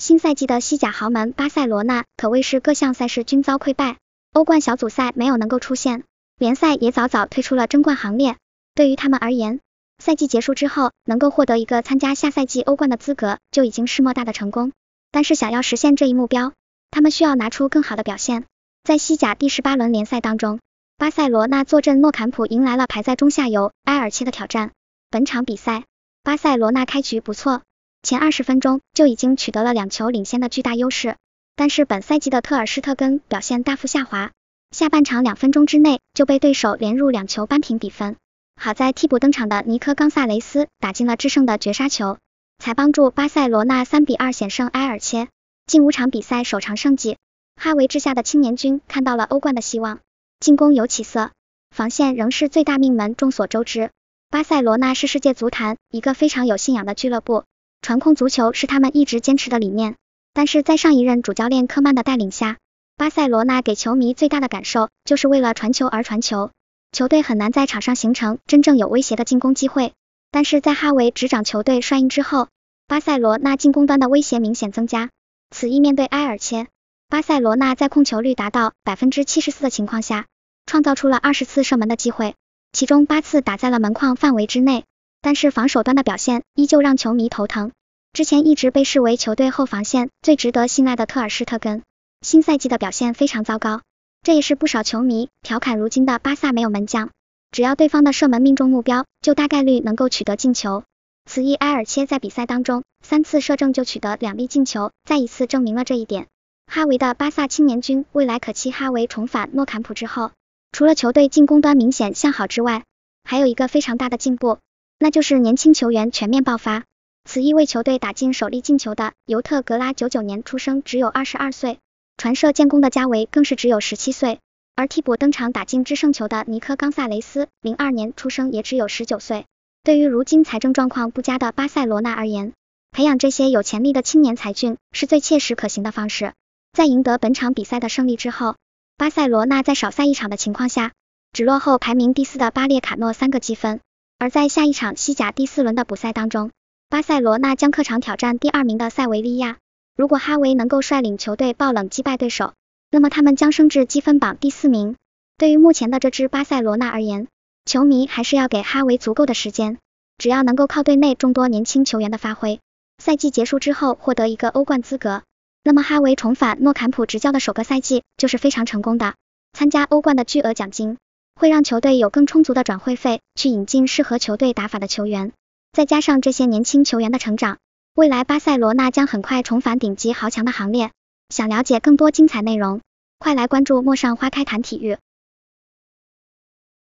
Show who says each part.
Speaker 1: 新赛季的西甲豪门巴塞罗那可谓是各项赛事均遭溃败，欧冠小组赛没有能够出线，联赛也早早退出了争冠行列。对于他们而言，赛季结束之后能够获得一个参加下赛季欧冠的资格，就已经是莫大的成功。但是想要实现这一目标，他们需要拿出更好的表现。在西甲第十八轮联赛当中，巴塞罗那坐镇诺坎普迎来了排在中下游埃尔切的挑战。本场比赛，巴塞罗那开局不错。前二十分钟就已经取得了两球领先的巨大优势，但是本赛季的特尔施特根表现大幅下滑，下半场两分钟之内就被对手连入两球扳平比分。好在替补登场的尼科冈萨雷斯打进了制胜的绝杀球，才帮助巴塞罗那三比二险胜埃尔切，近五场比赛首场胜绩。哈维之下的青年军看到了欧冠的希望，进攻有起色，防线仍是最大命门。众所周知，巴塞罗那是世界足坛一个非常有信仰的俱乐部。传控足球是他们一直坚持的理念，但是在上一任主教练科曼的带领下，巴塞罗那给球迷最大的感受就是为了传球而传球，球队很难在场上形成真正有威胁的进攻机会。但是在哈维执掌球队帅印之后，巴塞罗那进攻端的威胁明显增加。此役面对埃尔切，巴塞罗那在控球率达到百分之七十四的情况下，创造出了二十次射门的机会，其中八次打在了门框范围之内。但是防守端的表现依旧让球迷头疼。之前一直被视为球队后防线最值得信赖的特尔施特根，新赛季的表现非常糟糕。这也是不少球迷调侃如今的巴萨没有门将，只要对方的射门命中目标，就大概率能够取得进球。此役埃尔切在比赛当中三次射正就取得两粒进球，再一次证明了这一点。哈维的巴萨青年军未来可期。哈维重返诺坎普之后，除了球队进攻端明显向好之外，还有一个非常大的进步。那就是年轻球员全面爆发。此役为球队打进首粒进球的尤特格拉，九九年出生，只有二十二岁；传射建功的加维更是只有十七岁。而替补登场打进制胜球的尼科·冈萨雷斯，零二年出生，也只有十九岁。对于如今财政状况不佳的巴塞罗那而言，培养这些有潜力的青年才俊是最切实可行的方式。在赢得本场比赛的胜利之后，巴塞罗那在少赛一场的情况下，只落后排名第四的巴列卡诺三个积分。而在下一场西甲第四轮的补赛当中，巴塞罗那将客场挑战第二名的塞维利亚。如果哈维能够率领球队爆冷击败对手，那么他们将升至积分榜第四名。对于目前的这支巴塞罗那而言，球迷还是要给哈维足够的时间。只要能够靠队内众多年轻球员的发挥，赛季结束之后获得一个欧冠资格，那么哈维重返诺坎普执教的首个赛季就是非常成功的。参加欧冠的巨额奖金。会让球队有更充足的转会费去引进适合球队打法的球员，再加上这些年轻球员的成长，未来巴塞罗那将很快重返顶级豪强的行列。想了解更多精彩内容，快来关注陌上花开谈体育。